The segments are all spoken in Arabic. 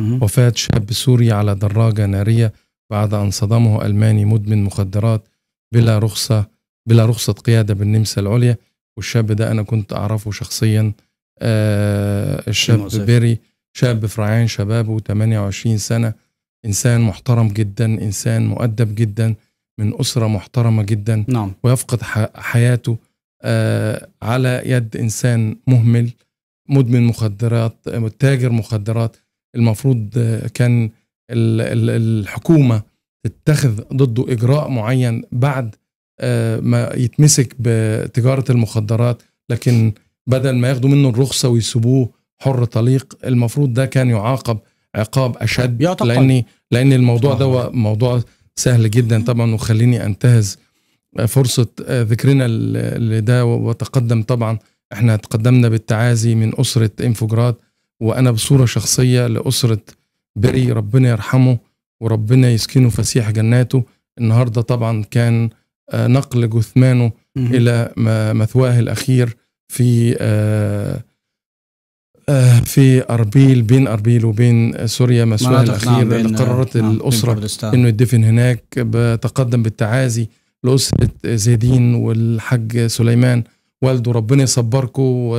وفاة شاب سوري على دراجة نارية بعد أن صدمه ألماني مدمن مخدرات بلا رخصة بلا رخصة قيادة بالنمسا العليا والشاب ده أنا كنت أعرفه شخصيا آه الشاب بيري شاب فرعين شبابه 28 سنة إنسان محترم جدا إنسان مؤدب جدا من أسرة محترمة جدا نعم. ويفقد حياته آه على يد إنسان مهمل مدمن مخدرات تاجر مخدرات المفروض كان الحكومه تتخذ ضده اجراء معين بعد آه، ما يتمسك بتجاره المخدرات لكن بدل ما ياخدوا منه الرخصه ويسيبوه حر طليق المفروض ده كان يعاقب عقاب اشد لان لان الموضوع ده موضوع سهل جدا طبعا وخليني انتهز فرصه آه، ذكرنا لده وتقدم طبعا احنا تقدمنا بالتعازي من اسره انفجراد وانا بصوره شخصيه لاسره بري ربنا يرحمه وربنا يسكنه فسيح جناته النهارده طبعا كان آه، نقل جثمانه الى مثواه الاخير في آه، آه، في اربيل بين اربيل وبين سوريا مثواه الاخير نعم قررت نعم الاسره انه يدفن هناك بتقدم بالتعازي لاسره زيدين والحاج سليمان والده ربنا يصبركم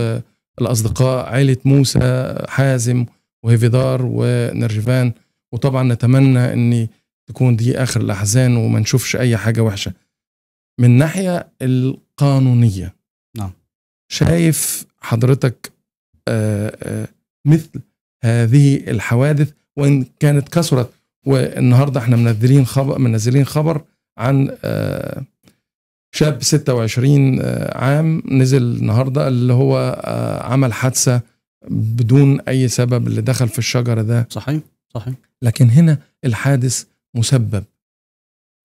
الاصدقاء عائله موسى حازم وهيفيدار ونرجفان وطبعا نتمنى ان تكون دي اخر الاحزان وما نشوفش اي حاجه وحشه من ناحيه القانونيه نعم شايف حضرتك آآ آه، آآ آه، مثل هذه الحوادث وان كانت كثرت والنهارده احنا منزلين خبر منزلين خبر عن آه، شاب 26 آه، عام نزل النهارده اللي هو آه، عمل حادثه بدون اي سبب اللي دخل في الشجره ده صحيح صحيح لكن هنا الحادث مسبب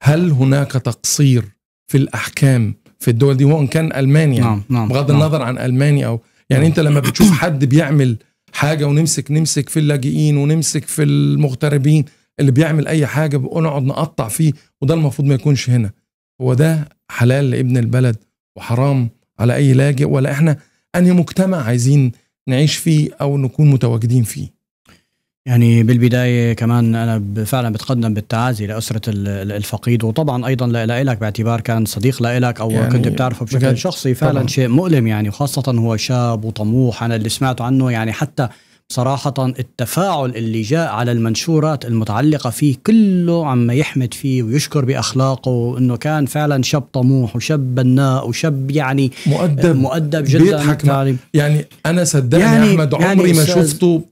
هل هناك تقصير في الاحكام في الدول دي وان كان المانيا نعم نعم بغض نعم. النظر عن المانيا او يعني نعم. انت لما بتشوف حد بيعمل حاجه ونمسك نمسك في اللاجئين ونمسك في المغتربين اللي بيعمل اي حاجه ونقعد نقطع فيه وده المفروض ما يكونش هنا هو ده حلال لابن البلد وحرام على اي لاجئ ولا احنا انهي مجتمع عايزين نعيش فيه او نكون متواجدين فيه يعني بالبدايه كمان انا فعلا بتقدم بالتعازي لاسره الفقيد وطبعا ايضا لإلك باعتبار كان صديق لإلك او يعني كنت بتعرفه بشكل شخصي فعلا طبعا. شيء مؤلم يعني وخاصه هو شاب وطموح انا اللي سمعته عنه يعني حتى صراحة التفاعل اللي جاء على المنشورات المتعلقة فيه كله عم يحمد فيه ويشكر بأخلاقه وأنه كان فعلا شاب طموح وشاب بناء وشاب يعني مؤدب مؤدب جدا بيضحك يعني أنا صدقني يعني أحمد يعني عمري يعني ما شفته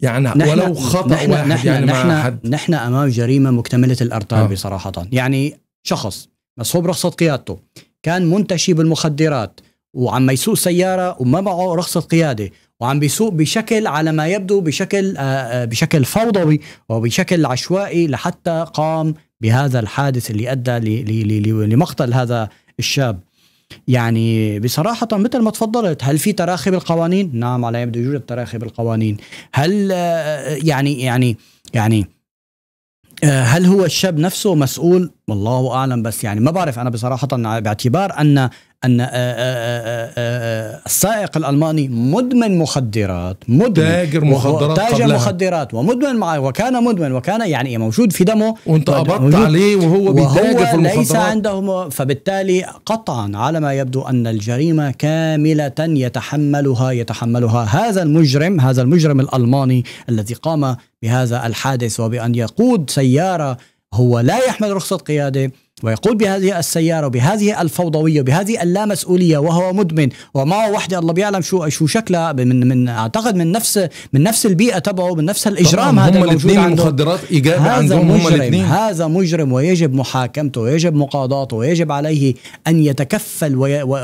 يعني نحن ولو خطا نحن واحد نحن يعني نحن, مع حد. نحن امام جريمه مكتمله الارتاب آه. صراحه يعني شخص مسحوب رخصه قيادته كان منتشي بالمخدرات وعم يسوق سياره وما معه رخصه قياده وعم بيسوق بشكل على ما يبدو بشكل آه، آه، بشكل فوضوي وبشكل عشوائي لحتى قام بهذا الحادث اللي ادى لمقتل هذا الشاب يعني بصراحة مثل ما تفضلت هل في تراخي بالقوانين؟ نعم على يبدو يوجد تراخي بالقوانين هل آه، يعني يعني يعني هل هو الشاب نفسه مسؤول؟ والله اعلم بس يعني ما بعرف انا بصراحه باعتبار ان ان آه، آه، آه، السائق الالماني مدمن مخدرات مدمن تاجر مخدرات تاجر مخدرات ومدمن معه وكان مدمن وكان يعني إيه، موجود في دمه وانت قبضت عليه وهو بيتاجر في المخدرات ليس عنده فبالتالي قطعا على ما يبدو ان الجريمه كامله يتحملها يتحملها هذا المجرم هذا المجرم الالماني الذي قام بهذا الحادث وبان يقود سياره هو لا يحمل رخصة قيادة ويقود بهذه السيارة وبهذه الفوضوية وبهذه اللامسؤولية وهو مدمن ومعه وحدة الله بيعلم شو شو شكلها من من اعتقد من نفس من نفس البيئة تبعه من نفس الاجرام هذا هم الاثنين المخدرات ايجابي عندهم هم الاثنين هذا مجرم ويجب محاكمته ويجب مقاضاته ويجب عليه ان يتكفل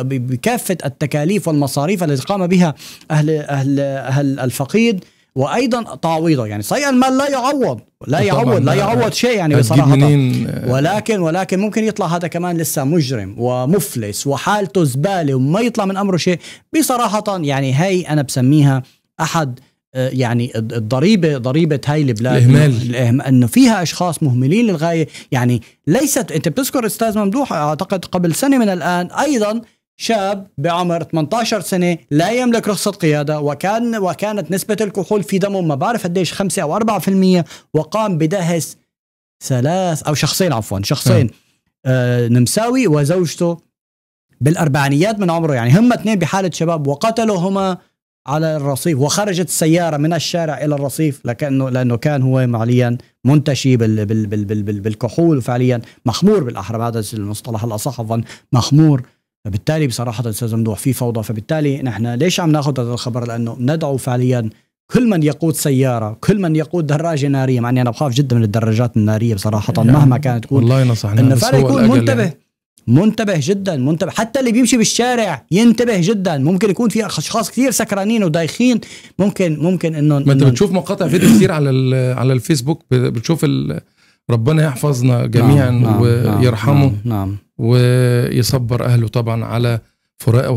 بكافة التكاليف والمصاريف التي قام بها اهل اهل اهل الفقيد وايضا تعويضه يعني صحيح المال لا يعوض لا يعوض لا يعوض شيء يعني بصراحه آه. ولكن ولكن ممكن يطلع هذا كمان لسه مجرم ومفلس وحالته زباله وما يطلع من امره شيء بصراحه يعني هي انا بسميها احد آه، يعني الضريبه ضريبه هاي البلاد الاهمال انه فيها اشخاص مهملين للغايه يعني ليست انت بتذكر استاذ ممدوح اعتقد قبل سنه من الان ايضا شاب بعمر 18 سنة لا يملك رخصة قيادة وكان وكانت نسبة الكحول في دمه ما بعرف قديش 5 أو 4% وقام بدهس ثلاث أو شخصين عفوا شخصين نعم. آه نمساوي وزوجته بالأربعينيات من عمره يعني هم اثنين بحالة شباب وقتلوهما على الرصيف وخرجت السيارة من الشارع إلى الرصيف لكأنه لأنه كان هو فعليا منتشي بال بال بال بال بال بالكحول وفعليا مخمور بالأحرى هذا المصطلح الأصح مخمور فبالتالي بصراحه استاذ ممدوح في فوضى فبالتالي نحن ليش عم ناخذ هذا الخبر لانه ندعو فعليا كل من يقود سياره كل من يقود دراجه ناريه مع اني انا بخاف جدا من الدراجات الناريه بصراحه يعني مهما كانت تكون والله نصحنا انه فعلا يكون يعني. منتبه يعني. منتبه جدا منتبه حتى اللي بيمشي بالشارع ينتبه جدا ممكن يكون في اشخاص كثير سكرانين ودايخين ممكن ممكن انه ما انت بتشوف مقاطع فيديو كثير على على الفيسبوك بتشوف ربنا يحفظنا جميعا نعم. نعم. نعم، ويرحمه نعم. نعم. ويصبر اهله طبعا على فراقه